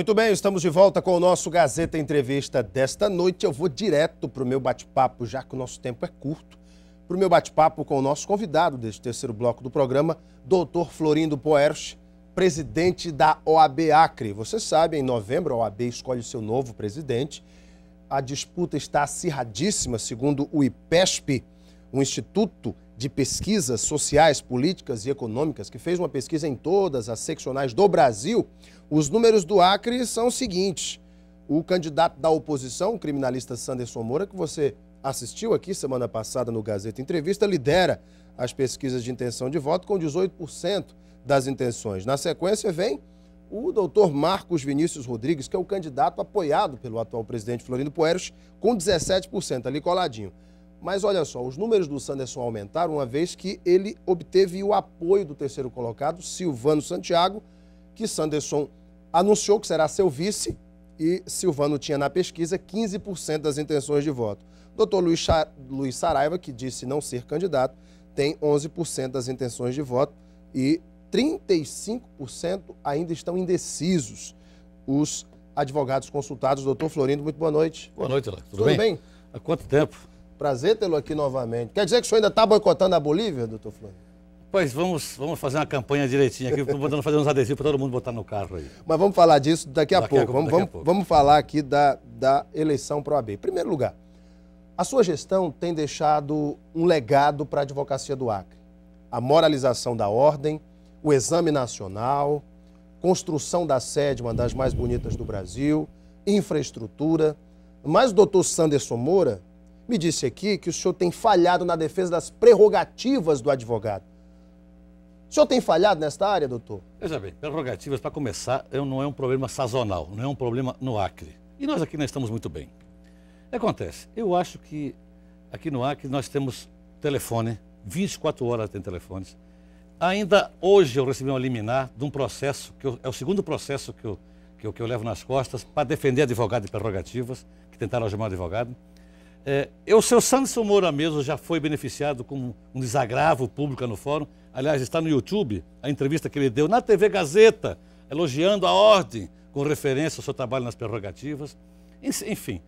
Muito bem, estamos de volta com o nosso Gazeta Entrevista desta noite. Eu vou direto para o meu bate-papo, já que o nosso tempo é curto, para o meu bate-papo com o nosso convidado deste terceiro bloco do programa, doutor Florindo Poerch, presidente da OAB Acre. Você sabe, em novembro a OAB escolhe seu novo presidente. A disputa está acirradíssima, segundo o IPESP um instituto de pesquisas sociais, políticas e econômicas, que fez uma pesquisa em todas as seccionais do Brasil, os números do Acre são os seguintes. O candidato da oposição, o criminalista Sanderson Moura, que você assistiu aqui semana passada no Gazeta Entrevista, lidera as pesquisas de intenção de voto com 18% das intenções. Na sequência vem o doutor Marcos Vinícius Rodrigues, que é o candidato apoiado pelo atual presidente Florindo Poeros, com 17% ali coladinho. Mas olha só, os números do Sanderson aumentaram uma vez que ele obteve o apoio do terceiro colocado, Silvano Santiago, que Sanderson anunciou que será seu vice e Silvano tinha na pesquisa 15% das intenções de voto. Doutor Luiz, Luiz Saraiva, que disse não ser candidato, tem 11% das intenções de voto e 35% ainda estão indecisos. Os advogados consultados, doutor Florindo, muito boa noite. Boa noite, Alex. Tudo, Tudo bem? bem? Há quanto tempo? Prazer tê-lo aqui novamente. Quer dizer que o senhor ainda está boicotando a Bolívia, doutor Flávio? Pois vamos, vamos fazer uma campanha direitinha aqui. Estou botando fazer uns adesivos para todo mundo botar no carro aí. Mas vamos falar disso daqui a, daqui pouco. vamos, daqui vamos, a pouco. vamos, falar aqui da, da eleição para o AB. Em primeiro lugar, a sua gestão tem deixado um legado para a advocacia do Acre. A moralização da ordem, o exame nacional, construção da sede, uma das mais bonitas do Brasil, infraestrutura. Mas o doutor Sanderson Moura me disse aqui que o senhor tem falhado na defesa das prerrogativas do advogado. O senhor tem falhado nesta área, doutor? Veja bem, prerrogativas, para começar, não é um problema sazonal, não é um problema no Acre. E nós aqui não estamos muito bem. O que acontece? Eu acho que aqui no Acre nós temos telefone, 24 horas tem telefones. Ainda hoje eu recebi uma liminar de um processo, que eu, é o segundo processo que eu, que eu, que eu levo nas costas para defender advogado de prerrogativas, que tentaram chamar o advogado. É, o seu Sanderson Moura mesmo já foi beneficiado com um desagravo público no fórum. Aliás, está no YouTube a entrevista que ele deu na TV Gazeta, elogiando a ordem com referência ao seu trabalho nas prerrogativas. Enfim,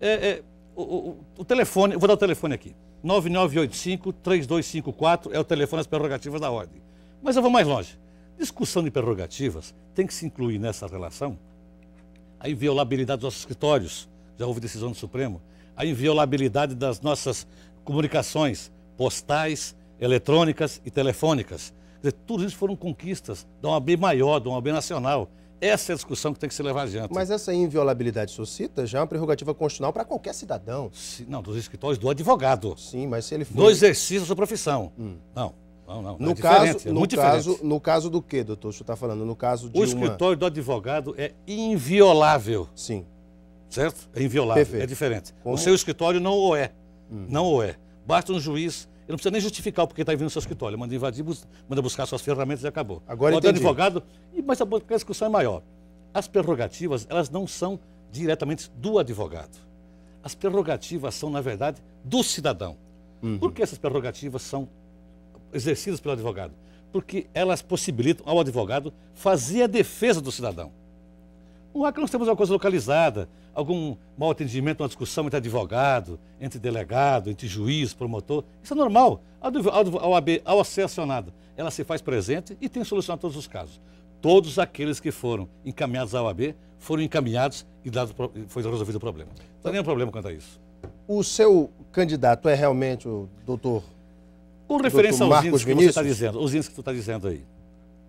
é, é, o, o, o, telefone, vou dar o telefone aqui, 9985-3254 é o telefone das prerrogativas da ordem. Mas eu vou mais longe. Discussão de prerrogativas tem que se incluir nessa relação a inviolabilidade dos nossos escritórios, já houve decisão do Supremo, a inviolabilidade das nossas comunicações postais, eletrônicas e telefônicas. dizer, tudo isso foram conquistas de uma bem maior, de uma bem nacional. Essa é a discussão que tem que se levar adiante. Mas essa inviolabilidade suscita já é uma prerrogativa constitucional para qualquer cidadão. Se, não, dos escritórios do advogado. Sim, mas se ele for... No exercício da sua profissão. Hum. Não, não, não. No é caso, é no caso, diferente. no caso do quê, doutor? O senhor está falando? No caso de O escritório uma... do advogado é inviolável. Sim certo? É inviolável, Perfeito. é diferente. Como? O seu escritório não o é, hum. não o é. Basta um juiz, ele não precisa nem justificar o porquê está vindo no seu escritório, ele manda invadir, manda buscar suas ferramentas e acabou. Agora Manda entendi. advogado, mas a discussão é maior. As prerrogativas, elas não são diretamente do advogado. As prerrogativas são, na verdade, do cidadão. Uhum. Por que essas prerrogativas são exercidas pelo advogado? Porque elas possibilitam ao advogado fazer a defesa do cidadão. Não é que nós temos alguma coisa localizada, algum mau atendimento, uma discussão entre advogado, entre delegado, entre juiz, promotor. Isso é normal. a OAB ao, ser acionada, ela se faz presente e tem solucionado todos os casos. Todos aqueles que foram encaminhados à OAB foram encaminhados e dado, foi resolvido o problema. Não tem nenhum problema quanto a isso. O seu candidato é realmente o doutor. O referencialzinho que você está dizendo, os índices que você está dizendo aí.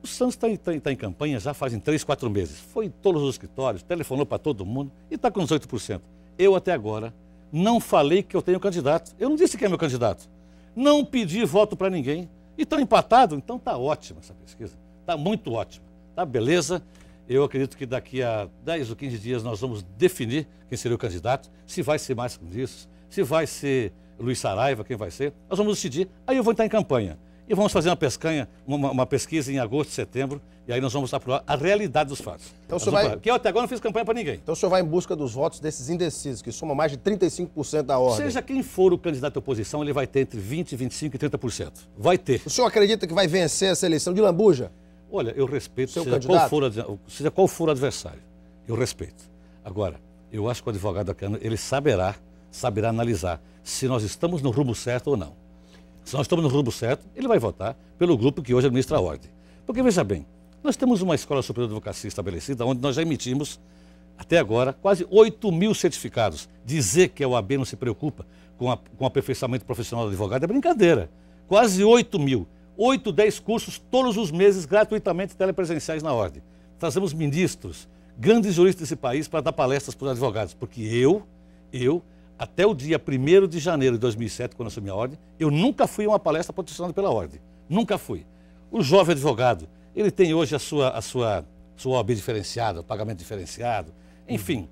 O Santos está tá em, tá em, campanha já fazem três, quatro meses. Foi em todos os escritórios, telefonou para todo mundo e está com 18%. Eu até agora não falei que eu tenho candidato. Eu não disse que é meu candidato. Não pedi voto para ninguém. E estão tá empatados, então está ótima essa pesquisa. Está muito ótima. está beleza. Eu acredito que daqui a 10 ou 15 dias nós vamos definir quem seria o candidato, se vai ser mais um disso, se vai ser Luiz Saraiva, quem vai ser. Nós vamos decidir. Aí eu vou entrar em campanha. E vamos fazer uma pescanha, uma, uma, pesquisa em agosto, setembro, e aí nós vamos aprovar a realidade dos fatos. Então, nós vai... Porque eu até agora não fiz campanha para ninguém. Então o senhor vai em busca dos votos desses indecisos, que somam mais de 35% da ordem. Seja quem for o candidato à oposição, ele vai ter entre 20%, 25% e 30%. Vai ter. O senhor acredita que vai vencer essa eleição de lambuja? Olha, eu respeito, seja qual, for, seja qual, for, o adversário, eu respeito. Agora, eu acho que o advogado da Câmara, ele saberá, saberá analisar se nós estamos no rumo certo ou não se nós estamos no rumo certo, ele vai votar pelo grupo que hoje administra a ordem. Porque, veja bem, nós temos uma Escola Superior de Advocacia estabelecida, onde nós já emitimos, até agora, quase 8 mil certificados. Dizer que a OAB não se preocupa com, a, com o aperfeiçoamento profissional do advogado é brincadeira. Quase 8 mil. 8, 10 cursos todos os meses, gratuitamente, telepresenciais na ordem. Trazemos ministros, grandes juristas desse país para dar palestras para os advogados, porque eu, eu até o dia 1 de janeiro de 2007, quando assumi a ordem, eu nunca fui a uma palestra patrocinada pela ordem. Nunca fui. O jovem advogado, ele tem hoje a sua, a sua, sua OAB diferenciada, pagamento diferenciado, enfim.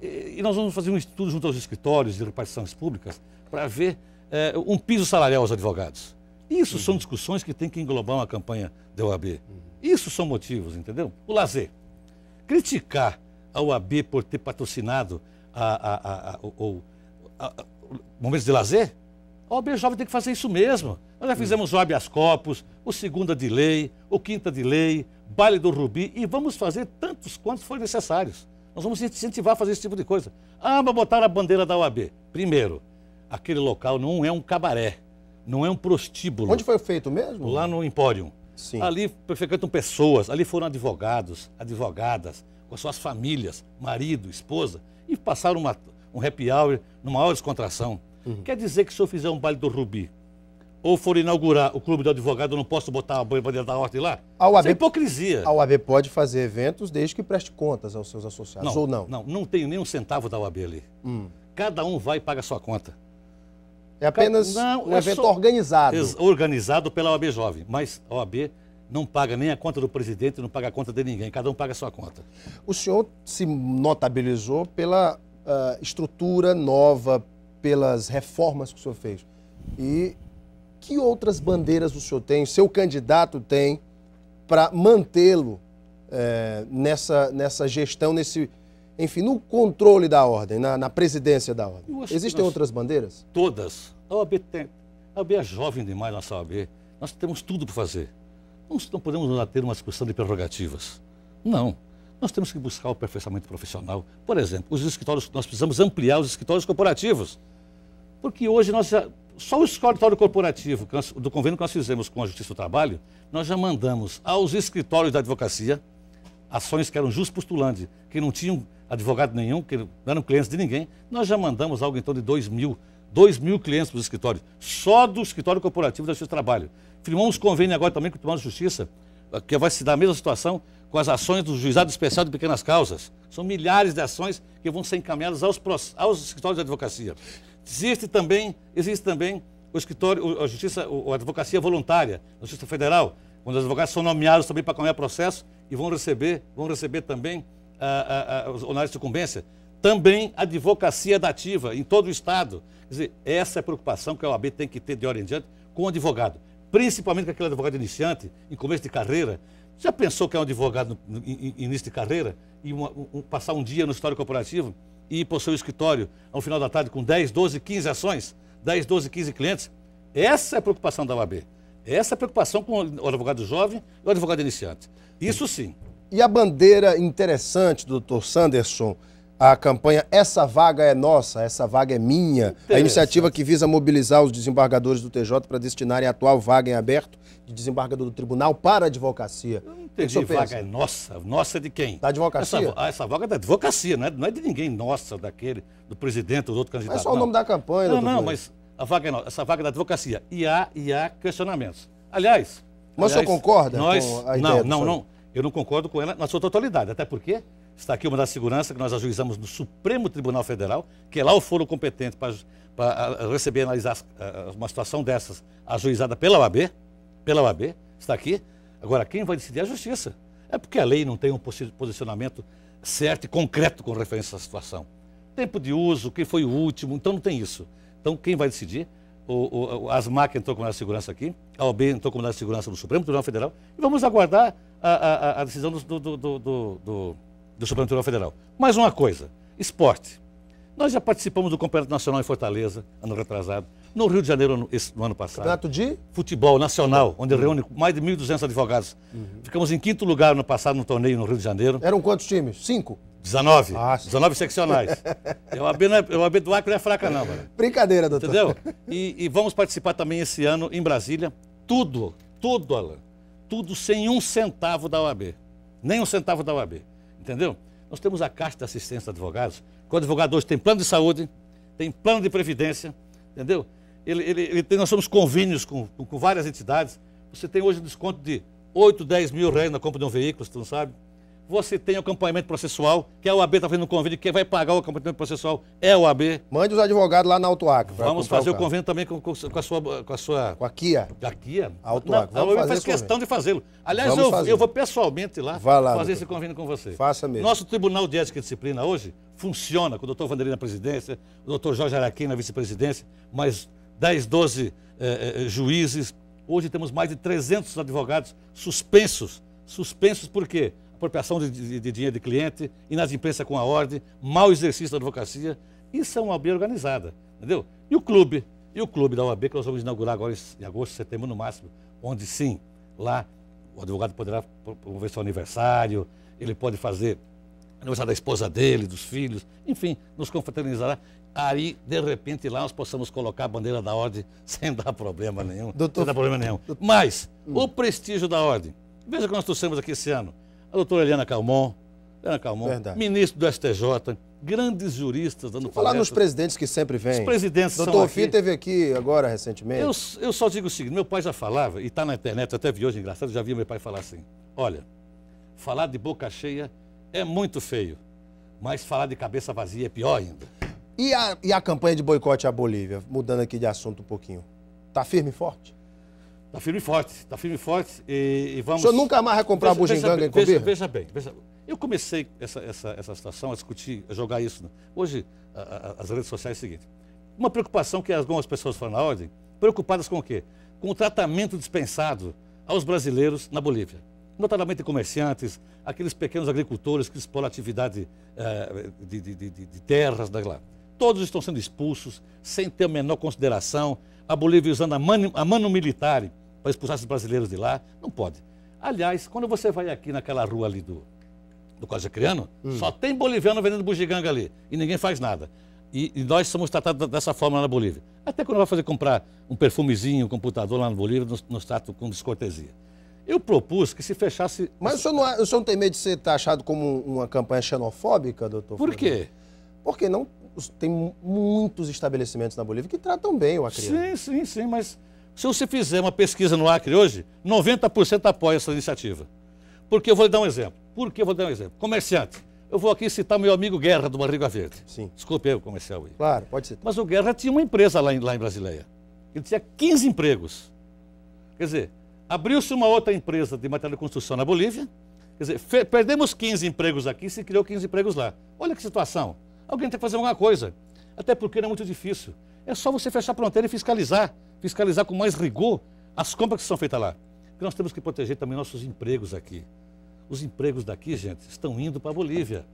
E nós vamos fazer um estudo junto aos escritórios de repartições públicas para ver é, um piso salarial aos advogados. Isso uhum. são discussões que tem que englobar uma campanha da OAB. Uhum. Isso são motivos, entendeu? O lazer. Criticar a OAB por ter patrocinado a, a, a, a ou momentos de lazer? A OAB Jovem tem que fazer isso mesmo. Nós já hum. fizemos o habeas corpus, o segunda de lei, o quinta de lei, baile do Rubi, e vamos fazer tantos quantos forem necessários. Nós vamos incentivar a fazer esse tipo de coisa. Ah, mas botar a bandeira da OAB. Primeiro, aquele local não é um cabaré, não é um prostíbulo. Onde foi feito mesmo? Lá no Empório. Sim. Ali frequentam pessoas, ali foram advogados, advogadas, com suas famílias, marido, esposa, e passaram uma, um happy hour, numa maior descontração. Uhum. Quer dizer que se eu fizer um baile do Rubi, ou for inaugurar o clube do advogado, eu não posso botar a bandeira da ordem lá? A UAB, Isso é hipocrisia. A UAB pode fazer eventos desde que preste contas aos seus associados, não, ou não? Não, não tenho nem um centavo da UAB ali. Hum. Cada um vai e paga a sua conta. É apenas não, um é evento organizado. Organizado pela OAB Jovem, mas a OAB não paga nem a conta do presidente, não paga a conta de ninguém, cada um paga a sua conta. O senhor se notabilizou pela uh, estrutura nova, pelas reformas que o senhor fez. E que outras bandeiras o senhor tem, o seu candidato tem, para mantê-lo eh, nessa, nessa gestão, nesse, enfim, no controle da ordem, na, na presidência da ordem? Existem outras bandeiras? Todas. A OAB, tem, a OAB é jovem demais, nossa OAB. Nós temos tudo para fazer. Não, não podemos ter uma discussão de prerrogativas. Não. Nós temos que buscar o aperfeiçoamento profissional. Por exemplo, os escritórios, nós precisamos ampliar os escritórios corporativos. Porque hoje nós já, só o escritório corporativo do convênio que nós fizemos com a Justiça do Trabalho, nós já mandamos aos escritórios da advocacia ações que eram jus postulandi, que não tinham advogado nenhum, que não eram clientes de ninguém. Nós já mandamos algo em torno de 2 mil, 2 mil clientes para os escritórios, só do escritório corporativo da Justiça do Trabalho. Firmamos convênio agora também com o Tribunal de Justiça, eh, que vai se dar a mesma situação, com as ações do Juizado Especial de Pequenas Causas. São milhares de ações que vão ser encaminhadas aos, aos escritórios de advocacia. Existe também, existe também o escritório, a justiça, a advocacia voluntária, a Justiça Federal, onde os advogados são nomeados também para acompanhar processo e vão receber, vão receber também a, a, a, os honorários de sucumbência. Também a advocacia dativa em todo o Estado. Quer dizer, essa é a preocupação que a OAB tem que ter de hora em diante com o advogado, principalmente com aquele advogado iniciante, em começo de carreira, já pensou que é um advogado no, no, in, início de carreira e uma, um, passar um dia no histórico corporativo e ir para o seu escritório ao final da tarde com 10, 12, 15 ações, 10, 12, 15 clientes? Essa é a preocupação da OAB. Essa é a preocupação com o advogado jovem e o advogado iniciante. Isso sim. E a bandeira interessante, doutor Sanderson, a campanha Essa Vaga é Nossa, Essa Vaga é Minha, a iniciativa que visa mobilizar os desembargadores do TJ para destinarem a atual vaga em aberto de desembargador do tribunal para a advocacia. Eu não entendi, vaga é nossa, nossa é de quem? Da advocacia. Essa, ah, essa vaga é da advocacia, não é, não é de ninguém nossa, daquele, do presidente ou do outro candidato. Mas é só não. o nome da campanha. Não, não, mas a vaga é nossa, essa vaga é da advocacia. E há, e há questionamentos. Aliás... Mas aliás, o senhor concorda nós, com a ideia Não, não, não. Eu não concordo com ela na sua totalidade, até porque Está aqui uma da segurança que nós ajuizamos no Supremo Tribunal Federal, que é lá o foro competente para, para receber e analisar eh, eh, uma situação dessas, ajuizada pela OAB, pela OAB, está aqui. Agora, quem vai decidir é a justiça. É porque a lei não tem um posicionamento certo e concreto com referência à situação. Tempo de uso, quem foi o último, então não tem isso. Então, quem vai decidir? O, o, a ASMAC entrou como segurança aqui, a OB entrou como a segurança do Supremo Tribunal Federal, e vamos aguardar a, a, a decisão do, do, do, do do Supremo Tribunal Federal. Mais uma coisa, esporte. Nós já participamos do Campeonato Nacional em Fortaleza, ano retrasado, no Rio de Janeiro no, esse, no ano passado. Campeonato de? Futebol Nacional, onde uhum. reúne mais de 1.200 advogados. Uhum. Ficamos em quinto lugar no passado no torneio no Rio de Janeiro. Eram quantos times? Cinco? 19. Ah, 19 seccionais. Eu AB, o AB do Acre não é fraca, não. Mano. Brincadeira, doutor. Entendeu? E, e, vamos participar também esse ano em Brasília. Tudo, tudo, Alan. Tudo sem um centavo da OAB. Nem um centavo da OAB. Entendeu? Nós temos a Caixa de Assistência de Advogados. O advogado hoje tem plano de saúde, tem plano de previdência, entendeu? Ele, ele, ele tem, nós somos convênios com, com, várias entidades. Você tem hoje um desconto de 8, 10 mil reais na compra de um veículo, você não sabe você tem acompanhamento processual, que a OAB está fazendo um convênio, quem vai pagar o acompanhamento processual é a OAB. Mande os advogados lá na Autoac. Vamos fazer o, o convênio também com, com, com, a sua, com a sua... Com a Kia. A Kia. A Autoac. a OAB faz questão de fazê-lo. Aliás, eu, fazer. eu, vou pessoalmente lá, lá fazer esse convênio com você. Faça mesmo. Nosso Tribunal de Ética e Disciplina hoje funciona com o doutor Vanderlei na presidência, o doutor Jorge Araquim na vice-presidência, mais 10, 12 eh, eh, juízes. Hoje temos mais de 300 advogados suspensos. Suspensos por quê? apropriação de, de, de dinheiro de cliente, inadimplência com a ordem, mau exercício da advocacia. Isso é uma OAB organizada, entendeu? E o clube, e o clube da OAB que nós vamos inaugurar agora em agosto, setembro no máximo, onde sim, lá o advogado poderá promover seu aniversário, ele pode fazer aniversário da esposa dele, dos filhos, enfim, nos confraternizará. Aí, de repente, lá nós possamos colocar a bandeira da ordem sem dar problema nenhum. Doutor, sem dar problema nenhum. Doutor, Mas, hum. o prestígio da ordem. Veja o que nós trouxemos aqui esse ano a doutora Helena Calmon, Helena Calmon ministro do STJ, grandes juristas dando Vou Falar nos presidentes que sempre vêm. Os presidentes Doutor são Fih aqui. teve aqui agora recentemente. Eu, eu só digo o seguinte, meu pai já falava, e está na internet, até vi hoje, engraçado, já vi meu pai falar assim, olha, falar de boca cheia é muito feio, mas falar de cabeça vazia é pior ainda. E a, e a campanha de boicote à Bolívia, mudando aqui de assunto um pouquinho, está firme e forte? Está firme e forte, está firme e forte e, e vamos... O senhor nunca mais vai comprar veja, bugiganga veja, em Cobir? Veja, veja bem, veja... eu comecei essa, essa, essa situação a discutir, a jogar isso. Né? Hoje, a, a, as redes sociais é o seguinte, uma preocupação que algumas pessoas foram na ordem, preocupadas com o quê? Com o tratamento dispensado aos brasileiros na Bolívia. Notadamente comerciantes, aqueles pequenos agricultores que exploram atividade eh, de, de, de, de, terras da lá. Todos estão sendo expulsos, sem ter a menor consideração. A Bolívia usando a mano, a mano militar para expulsar esses brasileiros de lá. Não pode. Aliás, quando você vai aqui naquela rua ali do, do Código Criano, hum. só tem boliviano vendendo bugiganga ali e ninguém faz nada. E, e, nós somos tratados dessa forma lá na Bolívia. Até quando vai fazer comprar um perfumezinho, um computador lá na Bolívia, nos, nos tratam com descortesia. Eu propus que se fechasse. Mas o senhor, não, o senhor não tem medo de ser taxado como uma campanha xenofóbica, doutor? Por quê? Porque não, tem muitos estabelecimentos na Bolívia que tratam bem o acriano. Sim, sim, sim, mas se você fizer uma pesquisa no Acre hoje, 90% apoia essa iniciativa. Porque eu vou lhe dar um exemplo. Por que eu vou dar um exemplo? Comerciante. Eu vou aqui citar meu amigo Guerra do Barriga Verde. Sim. Desculpe eu, comercial aí. Claro, pode ser. Mas o Guerra tinha uma empresa lá em, lá em Brasileia. Ele tinha 15 empregos. Quer dizer, abriu-se uma outra empresa de material de construção na Bolívia. Quer dizer, perdemos 15 empregos aqui, se criou 15 empregos lá. Olha que situação. Alguém tem que fazer alguma coisa. Até porque não é muito difícil. É só você fechar a fronteira e fiscalizar fiscalizar com mais rigor as compras que são feitas lá. Porque nós temos que proteger também nossos empregos aqui. Os empregos daqui, gente, estão indo para a Bolívia.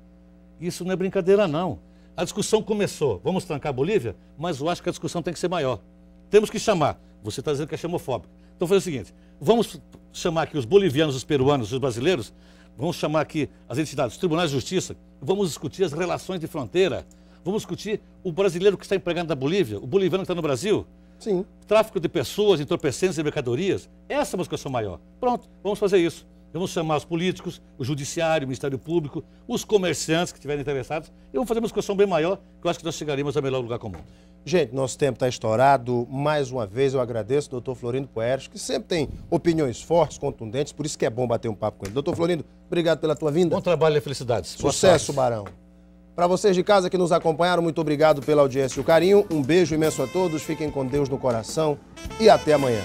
Isso não é brincadeira, não. A discussão começou. Vamos trancar a Bolívia? Mas eu acho que a discussão tem que ser maior. Temos que chamar. Você está dizendo que é xenofóbico. Então, fazer o seguinte: vamos chamar aqui os bolivianos, os peruanos, os brasileiros, vamos chamar aqui as entidades, os tribunais de justiça, vamos discutir as relações de fronteira, vamos discutir o brasileiro que está empregado na Bolívia, o boliviano que está no Brasil, Sim. Tráfico de pessoas, entorpecentes e mercadorias. Essa é a musculação maior. Pronto, vamos fazer isso. Vamos chamar os políticos, o judiciário, o Ministério Público, os comerciantes que estiverem interessados. E vamos fazer uma discussão bem maior, que eu acho que nós chegaremos ao melhor lugar comum. Gente, nosso tempo está estourado. Mais uma vez eu agradeço ao doutor Florindo Poeres, que sempre tem opiniões fortes, contundentes, por isso que é bom bater um papo com ele. Doutor Florindo, obrigado pela tua vinda. Bom trabalho e felicidades. Sucesso, Barão. Para vocês de casa que nos acompanharam, muito obrigado pela audiência e o carinho. Um beijo imenso a todos, fiquem com Deus no coração e até amanhã.